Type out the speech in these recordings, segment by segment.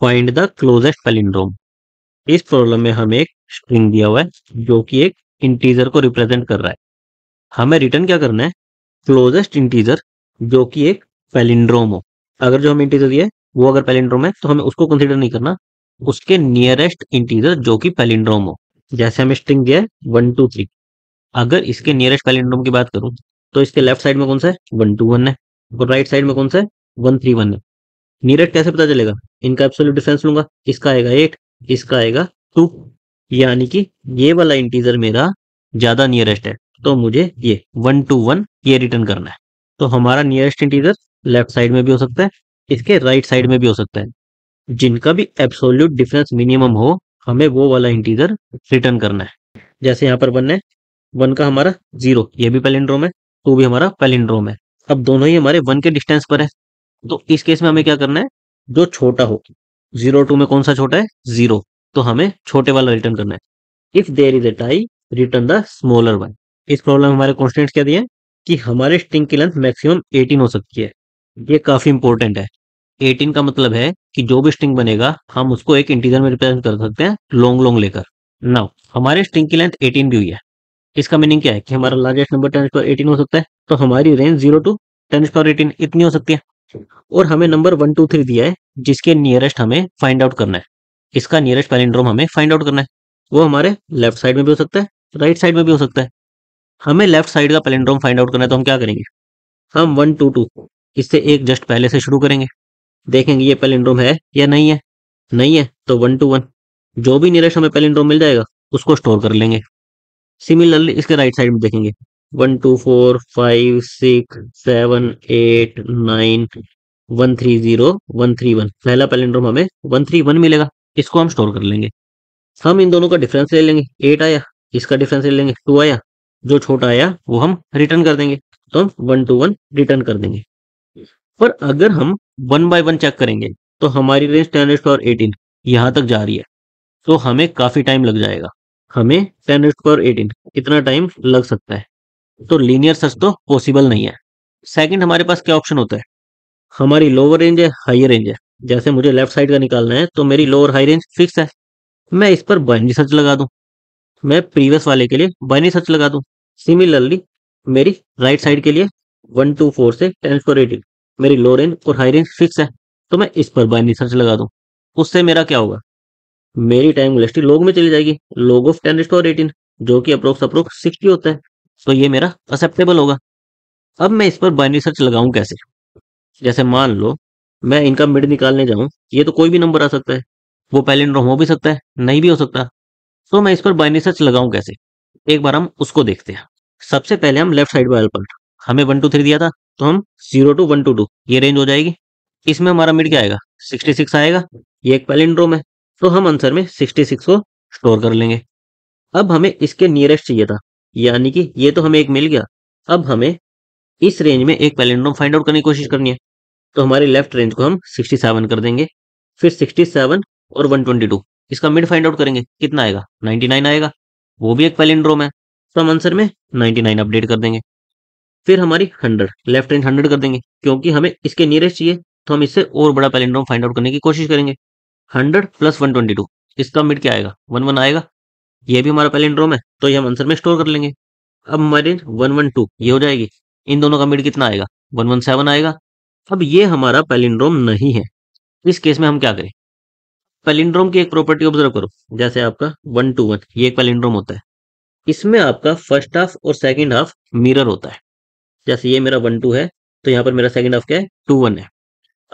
find the closest palindrome इस problem में हमें एक स्ट्रिंग दिया हुआ है जो कि एक इंटीजर को रिप्रेजेंट कर रहा है हमें रिटर्न क्या करना है क्लोजेस्ट इंटीजर जो कि एक पैलिंड्रोम हो अगर जो हमें इंटीजर दिया है वो अगर पैलिंड्रोम है तो हमें उसको कंसिडर नहीं करना उसके नियरेस्ट इंटीजर जो कि पैलिंड्रोम हो जैसे हमें स्ट्रिंग दिया है वन टू थ्री अगर इसके नियरेस्ट पैलिंड्रोम की बात करूं तो इसके लेफ्ट साइड में कौन सा है वन टू वन है और राइट साइड में कौन सा है वन थ्री वन है नीरज कैसे पता चलेगा इनका एब्सोल्यूट डिफरेंस लूंगा इसका आएगा एट इसका आएगा टू यानी कि ये वाला इंटीजर मेरा ज्यादा नियरेस्ट है तो मुझे ये वन टू वन ये रिटर्न करना है तो हमारा नियरेस्ट इंटीजर लेफ्ट साइड में भी हो सकता है इसके राइट right साइड में भी हो सकता है जिनका भी एब्सोल्यूट डिफरेंस मिनिमम हो हमें वो वाला इंटीजर रिटर्न करना है जैसे यहाँ पर वन है वन का हमारा जीरो ये भी पेलिंड्रोम है टू भी हमारा पेलिंड्रोम है अब दोनों ही हमारे वन के डिस्टेंस पर है तो इस केस में हमें क्या करना है जो छोटा हो जीरो टू में कौन सा छोटा है जीरो तो हमें छोटे वाला रिटर्न करना है if there is a tie return the smaller one इस प्रॉब्लम हमारे कॉन्स्टेंट क्या दिए कि हमारे स्ट्रिंग की लेंथ मैक्सिमम 18 हो सकती है ये काफी इंपॉर्टेंट है 18 का मतलब है कि जो भी स्ट्रिंग बनेगा हम उसको एक इंटीजर में रिप्रेजेंट कर सकते हैं लॉन्ग लॉन्ग लेकर नाउ हमारे स्ट्रिंग की लेंथ 18 भी हुई है इसका मीनिंग क्या है कि हमारा लार्जेस्ट नंबर टेन पर 18 हो सकता है तो हमारी रेंज जीरो टू टेन पर एटीन इतनी हो सकती है और हमें नंबर वन टू थ्री दिया है जिसके नियरेस्ट हमें फाइंड आउट करना है इसका नियरेस्ट पैलिंड्रोम हमें फाइंड आउट करना है वो हमारे लेफ्ट साइड में भी हो सकता है राइट साइड में भी हो सकता है हमें लेफ्ट साइड का पैलिंड्रोम फाइंड आउट करना है तो हम क्या करेंगे हम वन टू टू इससे एक जस्ट पहले से शुरू करेंगे देखेंगे ये पैलिंड्रोम है या नहीं है नहीं है तो वन टू वन जो भी नियरेस्ट हमें पैलिंड्रोम मिल जाएगा उसको स्टोर कर लेंगे सिमिलरली इसके राइट साइड में देखेंगे one two four five six seven eight nine one three zero one three one पहला पैलेंड्रोम हमें वन थ्री वन मिलेगा इसको हम स्टोर कर लेंगे हम इन दोनों का डिफरेंस ले लेंगे एट आया इसका डिफरेंस ले लेंगे टू आया जो छोटा आया वो हम रिटर्न कर देंगे तो हम वन टू वन रिटर्न कर देंगे पर अगर हम वन बाय वन चेक करेंगे तो हमारी रेंज टेन और एटीन यहां तक जा रही है तो हमें काफी टाइम लग जाएगा हमें टेन और एटीन इतना टाइम लग सकता है तो लीनियर सर्च तो पॉसिबल नहीं है सेकंड हमारे पास क्या ऑप्शन होता है हमारी लोअर रेंज है हायर रेंज है जैसे मुझे लेफ्ट साइड का निकालना है तो मेरी लोअर हाई रेंज फिक्स है मैं इस पर बाइनरी सर्च लगा दूं मैं प्रीवियस वाले के लिए बाइनरी सर्च लगा दूं सिमिलरली मेरी राइट साइड के लिए वन टू फोर से टेन फोर एटीन मेरी लोअर रेंज और हाई रेंज फिक्स है तो मैं इस पर बाइनरी सर्च लगा दूँ उससे मेरा क्या होगा मेरी टाइम लिस्ट लोग में चली जाएगी लोग ऑफ टेन फोर एटीन जो कि अप्रोक्स अप्रोक्स सिक्सटी होता है तो ये मेरा एक्सेप्टेबल होगा अब मैं इस पर बाइनरी सर्च लगाऊं कैसे जैसे मान लो मैं इनका मिड निकालने जाऊं ये तो कोई भी नंबर आ सकता है वो पैलिंड्रोम हो भी सकता है नहीं भी हो सकता तो मैं इस पर बाइनरी सर्च लगाऊं कैसे एक बार हम उसको देखते हैं सबसे पहले हम लेफ्ट साइड वाले पर हमें वन टू थ्री दिया था तो हम zero to one two two ये रेंज हो जाएगी इसमें हमारा मिड क्या आएगा सिक्सटी सिक्स आएगा ये एक पैलिंड्रोम है तो हम आंसर में सिक्सटी सिक्स को स्टोर कर लेंगे अब हमें इसके नियरेस्ट चाहिए था यानी कि ये तो हमें एक मिल गया अब हमें इस रेंज में एक पैलेंड्रोम फाइंड आउट करने की कोशिश करनी है तो हमारे लेफ्ट रेंज को हम 67 कर देंगे फिर 67 और 122 इसका मिड फाइंड आउट करेंगे कितना आएगा 99 आएगा वो भी एक पैलेंड्रोम है तो हम आंसर में 99 अपडेट कर देंगे फिर हमारी 100 लेफ्ट रेंज 100 कर देंगे क्योंकि हमें इसके नियरेस्ट चाहिए तो हम इससे और बड़ा पैलेंड्रोम फाइंड आउट करने की कोशिश करेंगे हंड्रेड प्लस 122 इसका मिड क्या आएगा वन आएगा ये भी हमारा पैलिंड्रोम है तो ये हम आंसर में स्टोर कर लेंगे अब हमारे वन वन टू ये हो जाएगी इन दोनों का मिड कितना आएगा वन वन सेवन आएगा अब ये हमारा पैलिंड्रोम नहीं है इस केस में हम क्या करें पैलिंड्रोम की एक प्रॉपर्टी ऑब्जर्व करो जैसे आपका वन टू वन ये एक पैलिंड्रोम होता है इसमें आपका फर्स्ट हाफ और सेकंड हाफ मिरर होता है जैसे ये मेरा वन टू है तो यहाँ पर मेरा सेकंड हाफ क्या है टू वन है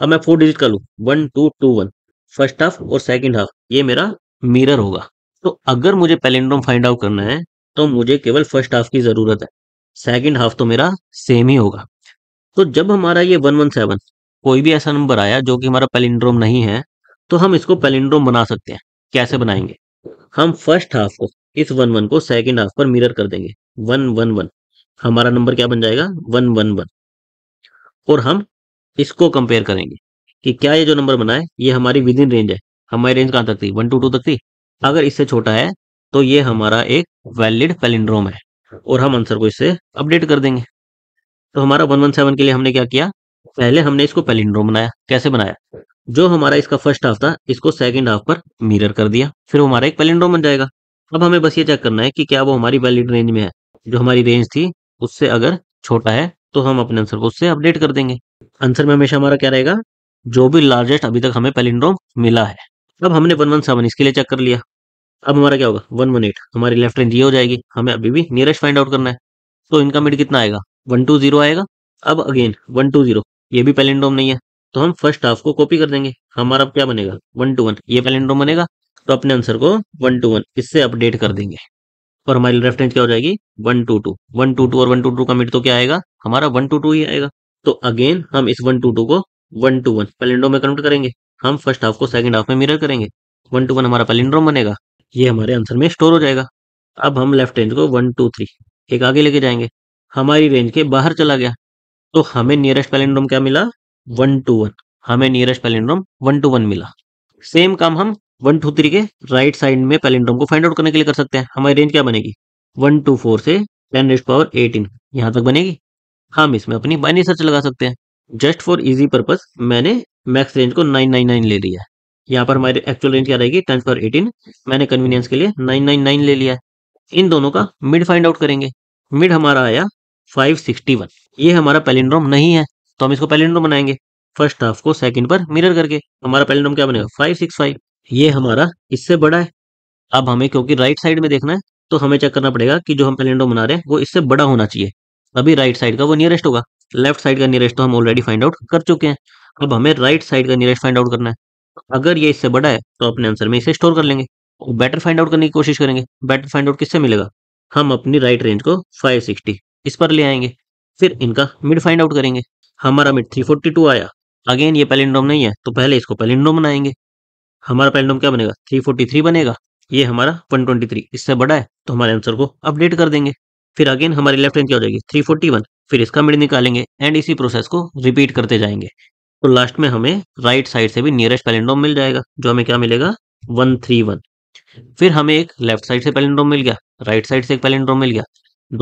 अब मैं फोर डिजिट कर लू one two two one first half और सेकेंड हाफ ये मेरा मिरर होगा तो अगर मुझे पेलिंड्रोम फाइंड आउट करना है तो मुझे केवल फर्स्ट हाफ की जरूरत है सेकेंड हाफ तो मेरा सेम ही होगा तो जब हमारा ये वन वन सेवन कोई भी ऐसा नंबर आया जो कि हमारा पेलिंड्रोम नहीं है तो हम इसको पेलिंड्रोम बना सकते हैं कैसे बनाएंगे हम फर्स्ट हाफ को इस वन वन को सेकेंड हाफ पर मिरर कर देंगे वन वन वन हमारा नंबर क्या बन जाएगा वन वन वन और हम इसको कंपेयर करेंगे कि क्या ये जो नंबर बनाए ये हमारी विद इन रेंज है हमारी रेंज कहां तक थी वन टू टू तक थी अगर इससे छोटा है तो ये हमारा एक वैलिड पेलिंड्रोम है और हम आंसर को इससे अपडेट कर देंगे तो हमारा सेवन के लिए हमने क्या किया पहले हमने इसको पेलिंड्रोम बनाया कैसे बनाया जो हमारा इसका फर्स्ट हाफ था इसको सेकेंड हाफ पर मिरर कर दिया फिर हमारा एक पेलिंड्रोम बन जाएगा अब हमें बस ये चेक करना है कि क्या वो हमारी वैलिड रेंज में है जो हमारी रेंज थी उससे अगर छोटा है तो हम अपने आंसर को उससे अपडेट कर देंगे आंसर में हमेशा हमारा क्या रहेगा जो भी लार्जेस्ट अभी तक हमें पेलिंड्रोम मिला है अब हमने वन वन सेवन इसके लिए चेक कर लिया अब हमारा क्या होगा वन वन एट हमारी लेफ्ट रेंज ये हो जाएगी हमें अभी भी नियरेस्ट फाइंड आउट करना है तो इनका मिड कितना आएगा वन टू जीरो आएगा अब अगेन वन टू जीरो ये भी पैलेंड्रोम नहीं है तो हम फर्स्ट हाफ को कॉपी कर देंगे हमारा क्या बनेगा वन टू वन ये पैलेंड्रोम बनेगा तो अपने आंसर को वन टू वन इससे अपडेट कर देंगे और हमारी लेफ्ट रेंज क्या हो जाएगी one two two one two two और वन टू टू का मिड तो क्या आएगा हमारा वन टू टू ही आएगा तो अगेन हम इस वन टू टू को वन टू वन पैलेंड्रोम में कन्वर्ट करेंगे हम फर्स्ट हाफ को सेकंड हाफ में मिरर करेंगे वन टू वन हमारा पैलेंड्रोम बनेगा ये हमारे आंसर में स्टोर हो जाएगा अब हम लेफ्ट रेंज को वन टू थ्री एक आगे लेके जाएंगे हमारी रेंज के बाहर चला गया तो हमें नियरेस्ट पैलेंड्रोम क्या मिला वन टू वन हमें nearest palindrome one two one मिला सेम काम हम वन टू थ्री के राइट साइड में पैलेंड्रोम को फाइंड आउट करने के लिए कर सकते हैं हमारी रेंज क्या बनेगी वन टू फोर से टेन रेस्ट पावर एटीन यहाँ तक बनेगी हम इसमें अपनी बाइनरी सर्च लगा सकते हैं जस्ट फॉर इजी पर्पज मैंने मैक्स रेंज को नाइन नाइन नाइन ले लिया यहाँ पर हमारी एक्चुअल रेंज क्या रहेगी टेन पर एटीन मैंने कन्वीनियंस के लिए नाइन नाइन नाइन ले लिया इन दोनों का मिड फाइंड आउट करेंगे मिड हमारा आया फाइव सिक्सटी वन ये हमारा पेलिंड्रोम नहीं है तो हम इसको पेलिंड्रोम बनाएंगे फर्स्ट हाफ को सेकंड पर मिरर करके हमारा पेलिंड्रोम क्या बनेगा फाइव सिक्स फाइव ये हमारा इससे बड़ा है अब हमें क्योंकि राइट साइड में देखना है तो हमें चेक करना पड़ेगा कि जो हम पेलिंड्रोम बना रहे हैं वो इससे बड़ा होना चाहिए अभी राइट साइड का वो नियरेस्ट होगा लेफ्ट साइड का नियरेस्ट तो हम ऑलरेडी फाइंड आउट कर चुके हैं अब हमें राइट साइड का नियरेस्ट फाइंड आउट करना है अगर ये इससे बड़ा है तो अपने आंसर में इसे स्टोर कर लेंगे और बेटर फाइंड आउट करने की कोशिश करेंगे बेटर फाइंड आउट किससे मिलेगा हम अपनी राइट रेंज को 560 इस पर ले आएंगे फिर इनका मिड फाइंड आउट करेंगे हमारा मिड 342 आया अगेन ये पैलिंडोम नहीं है तो पहले इसको पैलिंड्रोम बनाएंगे हमारा पैलिंड्रोम क्या बनेगा 343 बनेगा ये हमारा 123 इससे बड़ा है तो हमारे आंसर को अपडेट कर देंगे फिर अगेन हमारी लेफ्ट रेंज क्या हो जाएगी थ्री फिर इसका मिड निकालेंगे एंड इसी प्रोसेस को रिपीट करते जाएंगे तो लास्ट में हमें राइट साइड से भी नियरेस्ट पैलेंड्रोम मिल जाएगा जो हमें क्या मिलेगा वन थ्री वन फिर हमें एक लेफ्ट साइड से पैलेंड्रोम मिल गया राइट साइड से एक पैलेंड्रोम मिल गया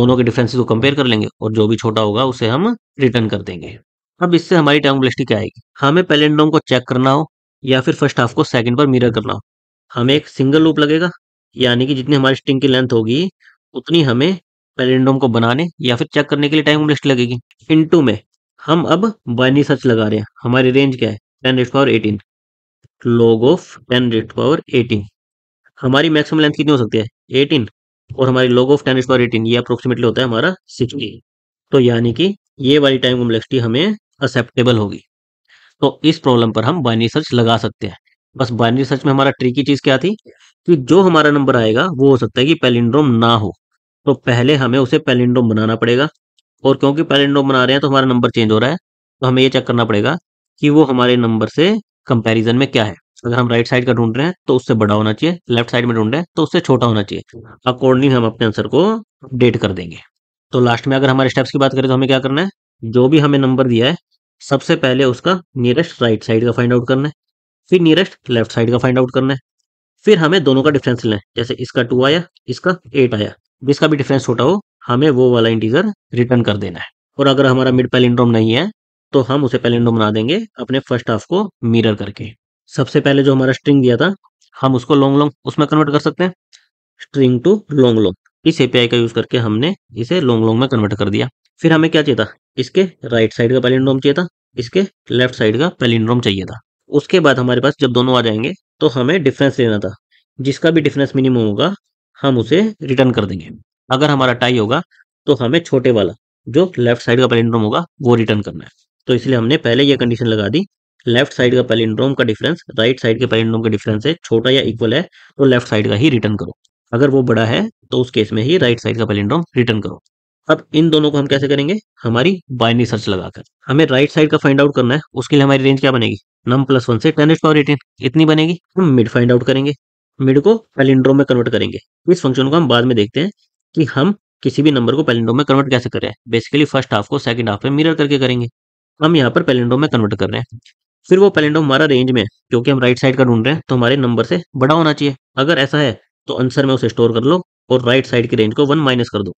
दोनों के डिफरेंसेस को कंपेयर कर लेंगे और जो भी छोटा होगा उसे हम रिटर्न कर देंगे अब इससे हमारी टर्मोप्लेस्टी क्या आएगी हमें पैलेंड्रोम को चेक करना हो या फिर फर्स्ट हाफ को सेकंड पर मिरर करना हो हमें एक सिंगल लूप लगेगा यानी कि जितनी हमारी स्टिंग की लेंथ होगी उतनी हमें पैलेंड्रोम को बनाने या फिर चेक करने के लिए टाइम लिस्ट लगेगी इन टू में हम अब बाइनरी सर्च लगा रहे हैं हमारी रेंज क्या है ten rate power eighteen log of ten rate power eighteen हमारी मैक्सिमम लेंथ कितनी हो सकती है एटीन और हमारी log of ten rate power eighteen ये अप्रोक्सीमेटली होता है हमारा सिक्सटी तो यानी कि ये वाली टाइम कॉम्प्लेक्सिटी हमें एक्सेप्टेबल होगी तो इस प्रॉब्लम पर हम बाइनरी सर्च लगा सकते हैं बस बाइनरी सर्च में हमारा ट्रिकी चीज क्या थी कि जो हमारा नंबर आएगा वो हो सकता है कि पेलिंड्रोम ना हो तो पहले हमें उसे पेलिंड्रोम बनाना पड़ेगा और क्योंकि पैलेंड्रोम बना रहे हैं तो हमारा नंबर चेंज हो रहा है तो हमें ये चेक करना पड़ेगा कि वो हमारे नंबर से कंपैरिजन में क्या है अगर हम राइट साइड का ढूंढ रहे हैं तो उससे बड़ा होना चाहिए लेफ्ट साइड में ढूंढ रहे हैं तो उससे छोटा होना चाहिए अकॉर्डिंग हम अपने आंसर को अपडेट कर देंगे तो लास्ट में अगर हमारे स्टेप्स की बात करें तो हमें क्या करना है जो भी हमें नंबर दिया है सबसे पहले उसका नियरेस्ट राइट साइड का फाइंड आउट करना है फिर नियरेस्ट लेफ्ट साइड का फाइंड आउट करना है फिर हमें दोनों का डिफरेंस लेना है जैसे इसका टू आया इसका एट आया तो इसका भी डिफरेंस छोटा हो हमें वो वाला इंटीजर रिटर्न कर देना है और अगर हमारा मिड पैलिंड्रोम नहीं है तो हम उसे पैलिंड्रोम बना देंगे अपने फर्स्ट हाफ को मिरर करके सबसे पहले जो हमारा स्ट्रिंग दिया था हम उसको लॉन्ग लॉन्ग उसमें कन्वर्ट कर सकते हैं स्ट्रिंग टू लॉन्ग लॉन्ग इस एपीआई का यूज करके हमने इसे लॉन्ग लॉन्ग में कन्वर्ट कर दिया फिर हमें क्या चाहिए था इसके राइट साइड का पैलिंड्रोम चाहिए था इसके लेफ्ट साइड का पैलिंड्रोम चाहिए था उसके बाद हमारे पास जब दोनों आ जाएंगे तो हमें डिफरेंस लेना था जिसका भी डिफरेंस मिनिमम होगा हम उसे रिटर्न कर देंगे अगर हमारा टाई होगा तो हमें छोटे वाला जो लेफ्ट साइड का पेलिंड्रोम होगा वो रिटर्न करना है तो इसलिए हमने पहले ये कंडीशन लगा दी लेफ्ट साइड का पेलिंड्रोम का डिफरेंस राइट साइड के पैलिंड्रोम का डिफरेंस है छोटा या इक्वल है तो लेफ्ट साइड का ही रिटर्न करो अगर वो बड़ा है तो उस केस में ही राइट साइड का पेलिंड्रोम रिटर्न करो अब इन दोनों को हम कैसे करेंगे हमारी बाइनरी सर्च लगाकर हमें राइट साइड का फाइंड आउट करना है उसके लिए हमारी रेंज क्या बनेगी नम प्लस वन से टेन एच पावर एटीन इतनी बनेगी हम मिड फाइंड आउट करेंगे मिड को पेलिंड्रोम में कन्वर्ट करेंगे इस फंक्शन को हम बाद में देखते हैं कि हम किसी भी नंबर को पैलेंडो में कन्वर्ट कैसे करें बेसिकली फर्स्ट हाफ को सेकंड हाफ में मिरर करके करेंगे हम यहाँ पर पैलेंडो में कन्वर्ट कर रहे हैं फिर वो पैलेंडो हमारा रेंज में क्योंकि हम राइट साइड का ढूंढ रहे हैं तो हमारे नंबर से बड़ा होना चाहिए अगर ऐसा है तो आंसर में उसे स्टोर कर लो और राइट साइड की रेंज को वन माइनस कर दो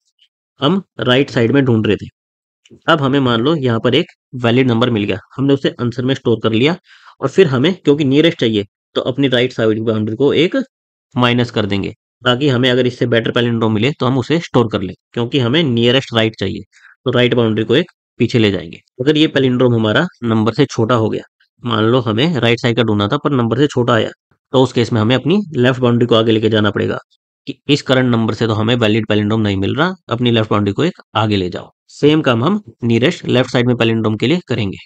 हम राइट साइड में ढूंढ रहे थे अब हमें मान लो यहाँ पर एक वैलिड नंबर मिल गया हमने उसे आंसर में स्टोर कर लिया और फिर हमें क्योंकि नियरेस्ट चाहिए तो अपनी राइट साइड बाउंड्री को एक माइनस कर देंगे ताकि हमें अगर इससे बेटर पैलिंड्रोम मिले तो हम उसे स्टोर कर ले क्योंकि हमें नियरेस्ट राइट चाहिए तो राइट बाउंड्री को एक पीछे ले जाएंगे अगर ये पैलिंड्रोम हमारा नंबर से छोटा हो गया मान लो हमें राइट साइड का ढूंढना था पर नंबर से छोटा आया तो उस केस में हमें अपनी लेफ्ट बाउंड्री को आगे लेके जाना पड़ेगा कि इस करंट नंबर से तो हमें वैलिड पैलिंड्रोम नहीं मिल रहा अपनी लेफ्ट बाउंड्री को एक आगे ले जाओ सेम काम हम नियरेस्ट लेफ्ट साइड में पैलिंड्रोम के लिए करेंगे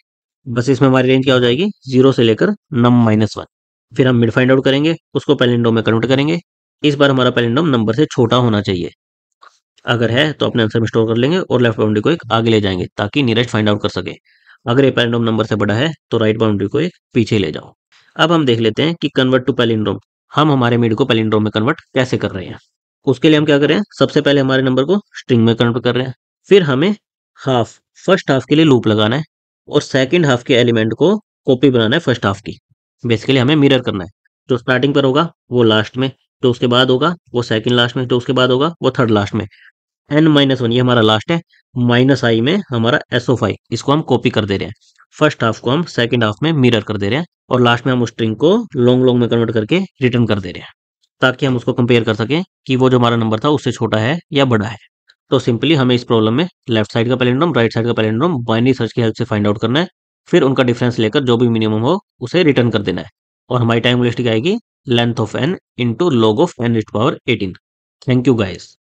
बस इसमें हमारी रेंज क्या हो जाएगी जीरो से लेकर नम माइनस वन फिर हम मिड फाइंड आउट करेंगे उसको पैलिंड्रोम में कन्वर्ट करेंगे इस बार हमारा पैलिंडम नंबर से छोटा होना चाहिए अगर है तो अपने आंसर में स्टोर कर लेंगे और लेफ्ट बाउंड्री को एक आगे ले जाएंगे ताकि नीरज फाइंड आउट कर सके अगर ये पैलिंडम नंबर से बड़ा है तो राइट बाउंड्री को एक पीछे ले जाओ अब हम देख लेते हैं कि कन्वर्ट टू पैलिंड्रोम हम हमारे मीड को पैलिंड्रोम में कन्वर्ट कैसे कर रहे हैं उसके लिए हम क्या कर रहे हैं सबसे पहले हमारे नंबर को स्ट्रिंग में कन्वर्ट कर रहे हैं फिर हमें हाफ फर्स्ट हाफ के लिए लूप लगाना है और सेकंड हाफ के एलिमेंट को कॉपी बनाना है फर्स्ट हाफ की बेसिकली हमें मिरर करना है जो स्टार्टिंग पर होगा वो लास्ट में तो उसके बाद होगा वो सेकंड लास्ट में तो उसके बाद होगा वो थर्ड लास्ट में एन माइनस वन ये हमारा लास्ट है माइनस आई में हमारा एस ऑफ इसको हम कॉपी कर दे रहे हैं फर्स्ट हाफ को हम सेकंड हाफ में मिरर कर दे रहे हैं और लास्ट में हम उस स्ट्रिंग को लॉन्ग लॉन्ग में कन्वर्ट करके रिटर्न कर दे रहे हैं ताकि हम उसको कंपेयर कर सकें कि वो जो हमारा नंबर था उससे छोटा है या बड़ा है तो सिंपली हमें इस प्रॉब्लम में लेफ्ट साइड का पैलेंड्रोम राइट साइड का पैलेंड्रोम बाइनरी सर्च की हेल्प से फाइंड आउट करना है फिर उनका डिफरेंस लेकर जो भी मिनिमम हो उसे रिटर्न कर देना है और हमारी टाइम लिस्ट आएगी length of n into log of n raised to power 18 thank you guys